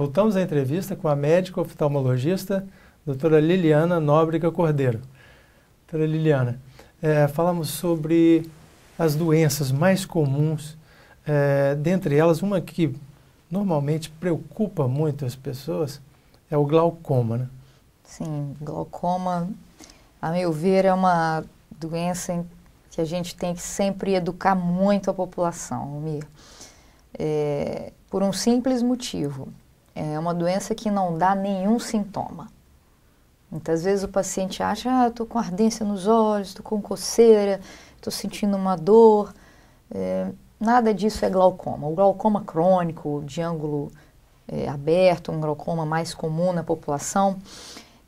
Voltamos à entrevista com a médica oftalmologista, doutora Liliana Nóbrega Cordeiro. Doutora Liliana, é, falamos sobre as doenças mais comuns, é, dentre elas uma que normalmente preocupa muito as pessoas é o glaucoma, né? Sim, glaucoma, a meu ver, é uma doença que a gente tem que sempre educar muito a população, Mir. É, por um simples motivo é uma doença que não dá nenhum sintoma. Muitas vezes o paciente acha, ah, estou com ardência nos olhos, estou com coceira, estou sentindo uma dor. É, nada disso é glaucoma. O glaucoma crônico, de ângulo é, aberto, um glaucoma mais comum na população,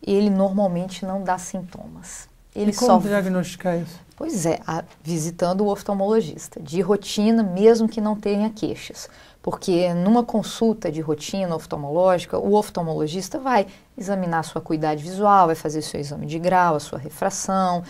ele normalmente não dá sintomas. Ele e como só... diagnosticar isso? Pois é, a, visitando o oftalmologista, de rotina, mesmo que não tenha queixas. Porque numa consulta de rotina oftalmológica, o oftalmologista vai examinar a sua acuidade visual, vai fazer seu exame de grau, a sua refração,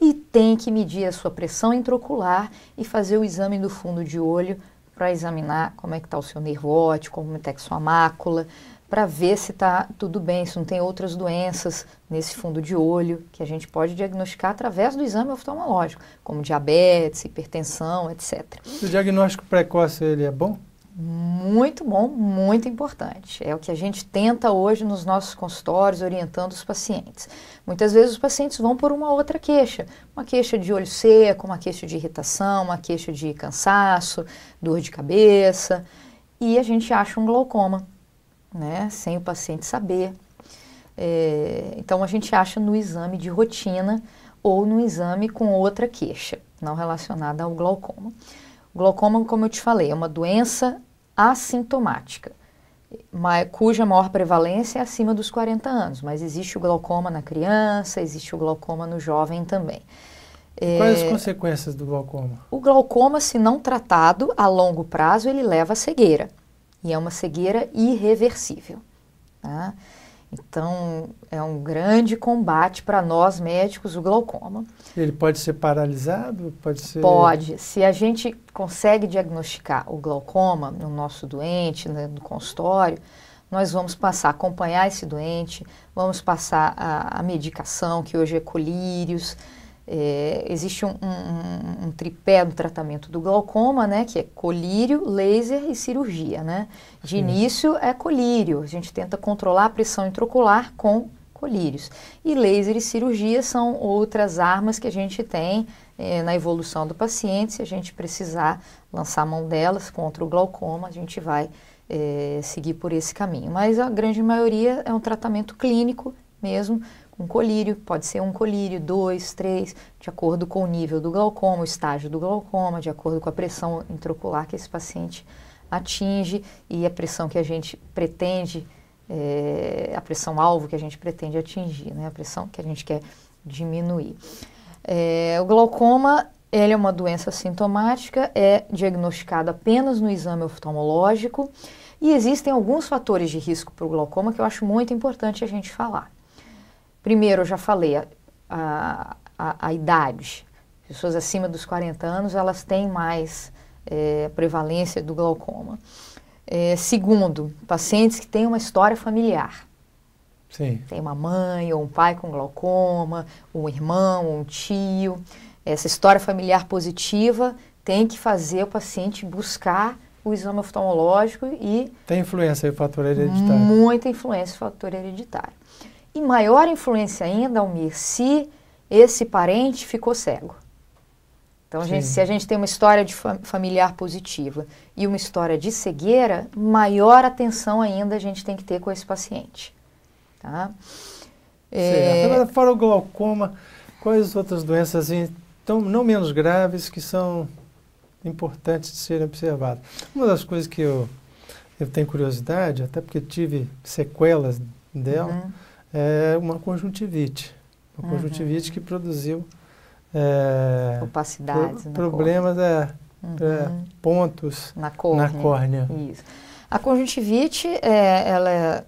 e tem que medir a sua pressão intraocular e fazer o exame do fundo de olho para examinar como é que está o seu nervo óptico, como é que está a sua mácula, para ver se está tudo bem, se não tem outras doenças nesse fundo de olho que a gente pode diagnosticar através do exame oftalmológico, como diabetes, hipertensão, etc. O diagnóstico precoce ele é bom? Muito bom, muito importante. É o que a gente tenta hoje nos nossos consultórios, orientando os pacientes. Muitas vezes os pacientes vão por uma outra queixa, uma queixa de olho seco, uma queixa de irritação, uma queixa de cansaço, dor de cabeça, e a gente acha um glaucoma né, sem o paciente saber. É, então, a gente acha no exame de rotina ou no exame com outra queixa, não relacionada ao glaucoma. O glaucoma, como eu te falei, é uma doença assintomática, cuja maior prevalência é acima dos 40 anos, mas existe o glaucoma na criança, existe o glaucoma no jovem também. Quais as eh, consequências do glaucoma? O glaucoma, se não tratado a longo prazo, ele leva à cegueira e é uma cegueira irreversível. Tá? Então, é um grande combate para nós médicos o glaucoma. Ele pode ser paralisado? Pode ser. Pode. Se a gente consegue diagnosticar o glaucoma no nosso doente, né, no consultório, nós vamos passar a acompanhar esse doente, vamos passar a, a medicação, que hoje é colírios, é, existe um, um, um, tripé do tratamento do glaucoma, né, que é colírio, laser e cirurgia, né? De Sim. início é colírio, a gente tenta controlar a pressão intraocular com colírios. E laser e cirurgia são outras armas que a gente tem é, na evolução do paciente, se a gente precisar lançar a mão delas contra o glaucoma, a gente vai é, seguir por esse caminho. Mas a grande maioria é um tratamento clínico mesmo, com colírio, pode ser um colírio, dois, três, de acordo com o nível do glaucoma, o estágio do glaucoma, de acordo com a pressão intraocular que esse paciente atinge e a pressão que a gente pretende, é, a pressão alvo que a gente pretende atingir, né? a pressão que a gente quer diminuir. É, o glaucoma ele é uma doença sintomática, é diagnosticado apenas no exame oftalmológico e existem alguns fatores de risco para o glaucoma que eu acho muito importante a gente falar. Primeiro, eu já falei, a, a, a, a idade. Pessoas acima dos 40 anos, elas têm mais é, prevalência do glaucoma. É, segundo, pacientes que têm uma história familiar. Sim. Tem uma mãe ou um pai com glaucoma, um irmão, um tio. Essa história familiar positiva tem que fazer o paciente buscar o exame oftalmológico e. Tem influência o fator hereditário. Muita influência o fator hereditário. E maior influência ainda, Almir, se esse parente ficou cego. Então, a gente, se a gente tem uma história de familiar positiva e uma história de cegueira, maior atenção ainda a gente tem que ter com esse paciente. Tá? É... Agora, fora o glaucoma, quais outras doenças assim, tão, não menos graves que são importantes de serem observadas? Uma das coisas que eu, eu tenho curiosidade, até porque tive sequelas dela, uhum é uma conjuntivite. Uma uhum. conjuntivite que produziu é, opacidades, pro, problemas, é, é uhum. é, pontos na córnea. Na córnea. Isso. A conjuntivite, é, ela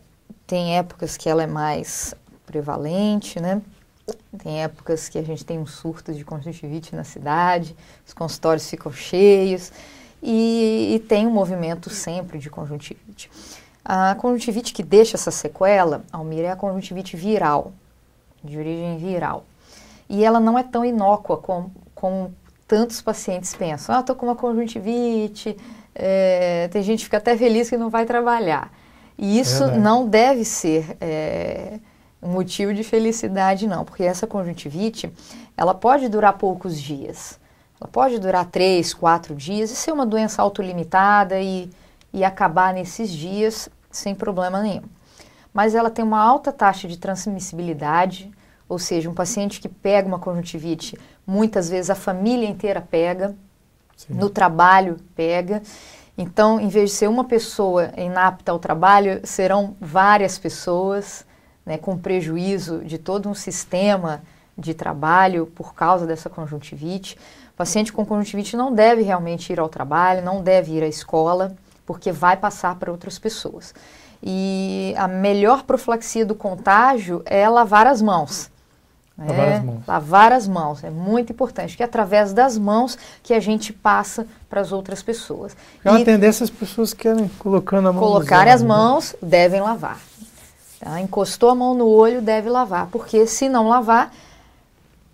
tem épocas que ela é mais prevalente, né? Tem épocas que a gente tem um surto de conjuntivite na cidade, os consultórios ficam cheios e, e tem um movimento sempre de conjuntivite. A conjuntivite que deixa essa sequela, Almir, é a conjuntivite viral, de origem viral. E ela não é tão inócua como, como tantos pacientes pensam. Ah, estou com uma conjuntivite, é, tem gente que fica até feliz que não vai trabalhar. E isso é, né? não deve ser é, motivo de felicidade, não, porque essa conjuntivite, ela pode durar poucos dias. Ela pode durar três, quatro dias e ser uma doença autolimitada e e acabar nesses dias sem problema nenhum. Mas ela tem uma alta taxa de transmissibilidade, ou seja, um paciente que pega uma conjuntivite, muitas vezes a família inteira pega, Sim. no trabalho pega. Então, em vez de ser uma pessoa inapta ao trabalho, serão várias pessoas, né, com prejuízo de todo um sistema de trabalho por causa dessa conjuntivite. O paciente com conjuntivite não deve realmente ir ao trabalho, não deve ir à escola porque vai passar para outras pessoas. E a melhor profilaxia do contágio é lavar as mãos. Lavar é, as mãos. Lavar as mãos, é muito importante, que é através das mãos que a gente passa para as outras pessoas. É uma e tendência as pessoas querem colocando a mão Colocar as né? mãos, devem lavar. Tá? Encostou a mão no olho, deve lavar, porque se não lavar,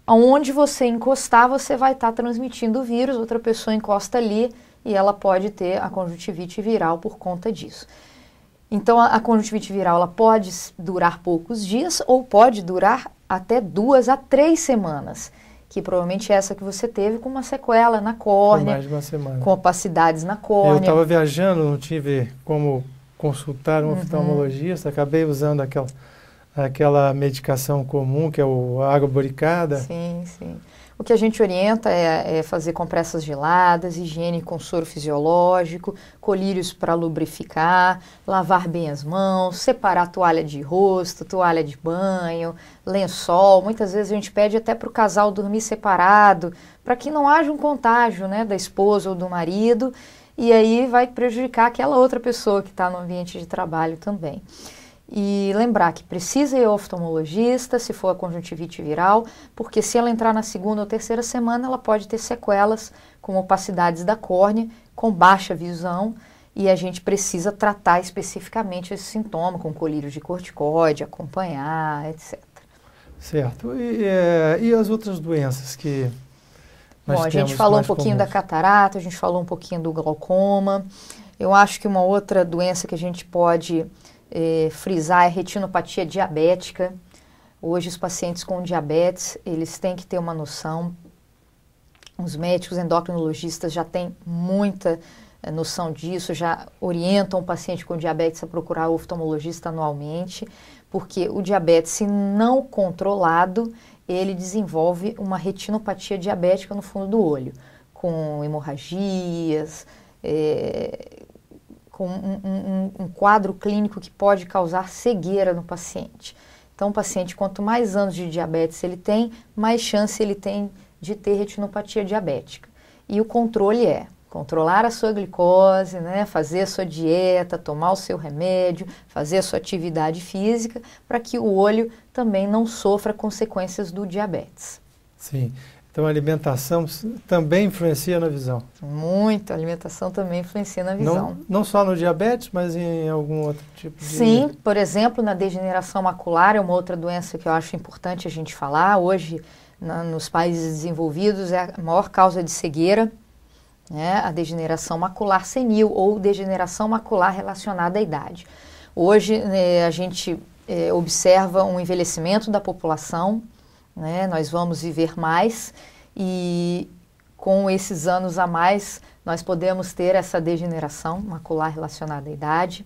aonde você encostar, você vai estar tá transmitindo o vírus, outra pessoa encosta ali, e ela pode ter a conjuntivite viral por conta disso. Então, a, a conjuntivite viral ela pode durar poucos dias ou pode durar até duas a três semanas, que provavelmente é essa que você teve com uma sequela na córnea, mais de uma semana. com opacidades na córnea. Eu estava viajando, não tive como consultar um uhum. oftalmologista, acabei usando aquela, aquela medicação comum que é o água boricada. Sim, sim. O que a gente orienta é, é fazer compressas geladas, higiene com soro fisiológico, colírios para lubrificar, lavar bem as mãos, separar toalha de rosto, toalha de banho, lençol. Muitas vezes a gente pede até para o casal dormir separado, para que não haja um contágio né, da esposa ou do marido, e aí vai prejudicar aquela outra pessoa que está no ambiente de trabalho também. E lembrar que precisa ir ao oftalmologista se for a conjuntivite viral, porque se ela entrar na segunda ou terceira semana, ela pode ter sequelas, como opacidades da córnea, com baixa visão, e a gente precisa tratar especificamente esse sintoma, com colírio de corticoide, acompanhar, etc. Certo. E, é, e as outras doenças que. Bom, a gente falou um pouquinho comuns? da catarata, a gente falou um pouquinho do glaucoma. Eu acho que uma outra doença que a gente pode é, frisar é retinopatia diabética. Hoje os pacientes com diabetes, eles têm que ter uma noção. Os médicos endocrinologistas já têm muita eh, noção disso, já orientam o paciente com diabetes a procurar o oftalmologista anualmente, porque o diabetes, se não controlado, ele desenvolve uma retinopatia diabética no fundo do olho, com hemorragias, é, com um, um, um quadro clínico que pode causar cegueira no paciente. Então, o paciente, quanto mais anos de diabetes ele tem, mais chance ele tem de ter retinopatia diabética. E o controle é controlar a sua glicose, né, fazer a sua dieta, tomar o seu remédio, fazer a sua atividade física, para que o olho também não sofra consequências do diabetes. Sim. Então, a alimentação também influencia na visão. Muito, a alimentação também influencia na visão. Não, não só no diabetes, mas em algum outro tipo de. Sim, por exemplo, na degeneração macular, é uma outra doença que eu acho importante a gente falar. Hoje, na, nos países desenvolvidos, é a maior causa de cegueira, né? a degeneração macular senil ou degeneração macular relacionada à idade. Hoje, né, a gente é, observa um envelhecimento da população né? Nós vamos viver mais e com esses anos a mais nós podemos ter essa degeneração macular relacionada à idade,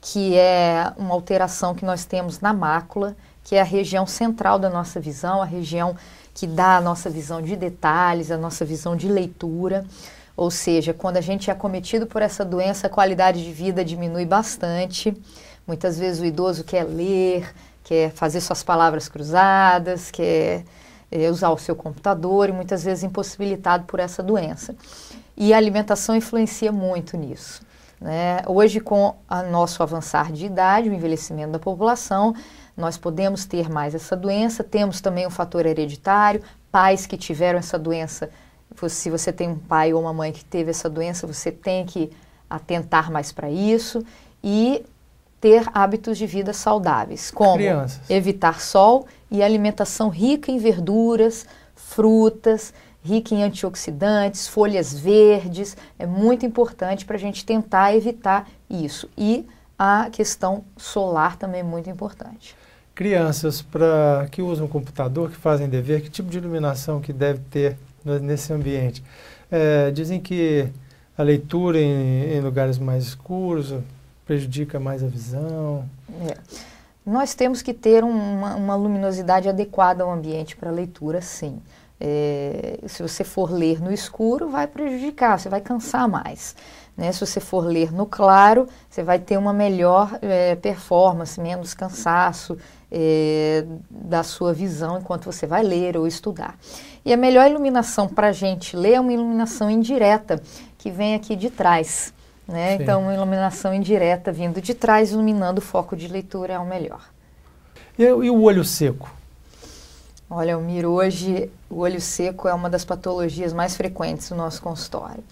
que é uma alteração que nós temos na mácula, que é a região central da nossa visão, a região que dá a nossa visão de detalhes, a nossa visão de leitura. Ou seja, quando a gente é acometido por essa doença, a qualidade de vida diminui bastante. Muitas vezes o idoso quer ler, que fazer suas palavras cruzadas, que é, eh, usar o seu computador e muitas vezes impossibilitado por essa doença. E a alimentação influencia muito nisso. Né? Hoje, com o nosso avançar de idade, o envelhecimento da população, nós podemos ter mais essa doença, temos também um fator hereditário, pais que tiveram essa doença, se você tem um pai ou uma mãe que teve essa doença, você tem que atentar mais para isso e ter hábitos de vida saudáveis, como Crianças. evitar sol e alimentação rica em verduras, frutas, rica em antioxidantes, folhas verdes. É muito importante para a gente tentar evitar isso. E a questão solar também é muito importante. Crianças pra, que usam computador, que fazem dever, que tipo de iluminação que deve ter nesse ambiente? É, dizem que a leitura em, em lugares mais escuros prejudica mais a visão. É. Nós temos que ter uma, uma luminosidade adequada ao ambiente para leitura, sim. É, se você for ler no escuro, vai prejudicar, você vai cansar mais. Né? Se você for ler no claro, você vai ter uma melhor é, performance, menos cansaço é, da sua visão enquanto você vai ler ou estudar. E a melhor iluminação para a gente ler é uma iluminação indireta, que vem aqui de trás. Né? Então, uma iluminação indireta vindo de trás, iluminando o foco de leitura é o melhor. E, e o olho seco? Olha, eu miro hoje, o olho seco é uma das patologias mais frequentes no nosso consultório.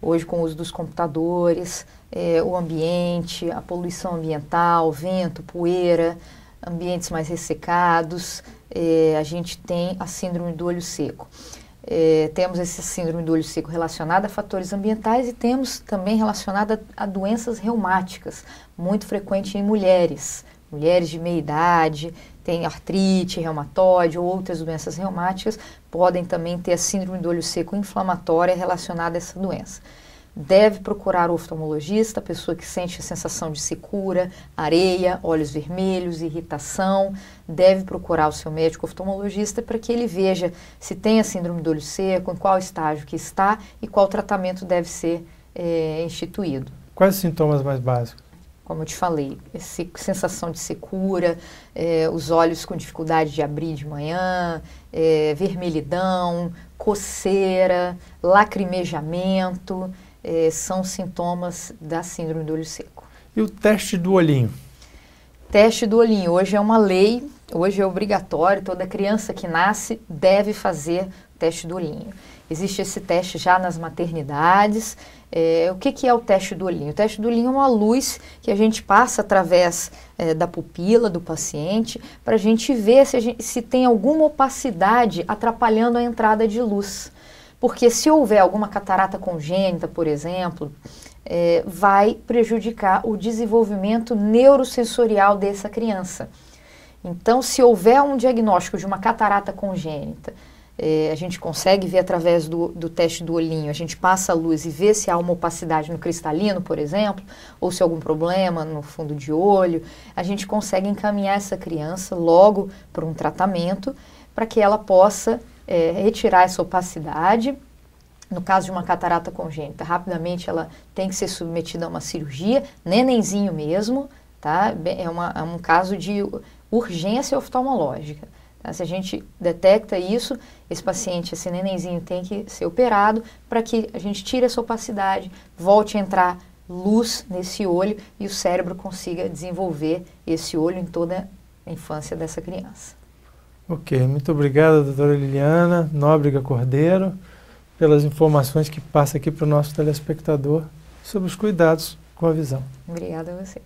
Hoje, com o uso dos computadores, é, o ambiente, a poluição ambiental, vento, poeira, ambientes mais ressecados, é, a gente tem a síndrome do olho seco. É, temos essa síndrome do olho seco relacionada a fatores ambientais e temos também relacionada a doenças reumáticas, muito frequente em mulheres. Mulheres de meia idade, têm artrite, reumatóide ou outras doenças reumáticas, podem também ter a síndrome do olho seco inflamatória relacionada a essa doença deve procurar o oftalmologista, a pessoa que sente a sensação de secura, areia, olhos vermelhos, irritação, deve procurar o seu médico oftalmologista para que ele veja se tem a síndrome do olho seco, em qual estágio que está e qual tratamento deve ser é, instituído. Quais os sintomas mais básicos? Como eu te falei, esse, sensação de secura, é, eh, os olhos com dificuldade de abrir de manhã, é, vermelhidão, coceira, lacrimejamento. É, são sintomas da síndrome do olho seco. E o teste do olhinho? Teste do olhinho. Hoje é uma lei, hoje é obrigatório, toda criança que nasce deve fazer teste do olhinho. Existe esse teste já nas maternidades. É, o que, que, é o teste do olhinho? O teste do olhinho é uma luz que a gente passa através é, da pupila do paciente para a gente ver se, a gente, se tem alguma opacidade atrapalhando a entrada de luz. Porque se houver alguma catarata congênita, por exemplo, é, vai prejudicar o desenvolvimento neurosensorial dessa criança. Então, se houver um diagnóstico de uma catarata congênita, é, a gente consegue ver através do, do teste do olhinho, a gente passa a luz e vê se há uma opacidade no cristalino, por exemplo, ou se há algum problema no fundo de olho, a gente consegue encaminhar essa criança logo para um tratamento para que ela possa é, retirar essa opacidade. No caso de uma catarata congênita, rapidamente ela tem que ser submetida a uma cirurgia, nenenzinho mesmo, tá? É, uma, é um caso de urgência oftalmológica. Tá? Se a gente detecta isso, esse paciente, esse nenenzinho tem que ser operado para que a gente tire essa opacidade, volte a entrar luz nesse olho e o cérebro consiga desenvolver esse olho em toda a infância dessa criança. Ok, muito obrigado, doutora Liliana Nóbrega Cordeiro, pelas informações que passa aqui para o nosso telespectador sobre os cuidados com a visão. Obrigada a você.